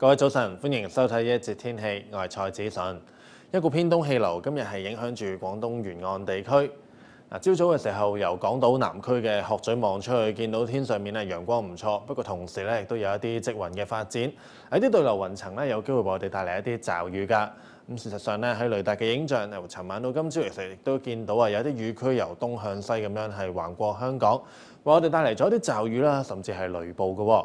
各位早晨，歡迎收睇《一節天氣》，我係蔡子順。一股偏東氣流今日係影響住廣東沿岸地區。嗱，朝早嘅時候由港島南區嘅鶴咀望出去，見到天上面咧陽光唔錯，不過同時咧亦都有一啲積雲嘅發展。喺啲對流雲層咧，有機會為我哋帶嚟一啲驟雨㗎。咁事實上咧，喺雷達嘅影像由尋晚到今朝，其實亦都見到啊，有啲雨區由東向西咁樣係橫過香港，為我哋帶嚟咗一啲驟雨啦，甚至係雷暴㗎。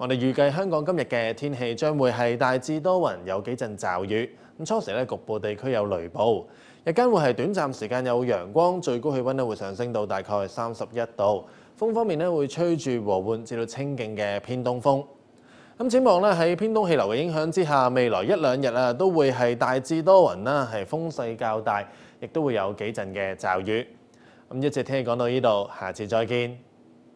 我哋預計香港今日嘅天氣將會係大致多雲，有幾陣驟雨。咁初時咧局部地區有雷暴。日間會係短暫時間有陽光，最高氣温咧會上升到大概三十一度。風方面咧會吹住和緩至到清勁嘅偏東風。咁展望咧喺偏東氣流嘅影響之下，未來一兩日啊都會係大致多雲啦，係風勢較大，亦都會有幾陣嘅驟雨。咁一直聽氣講到呢度，下次再見。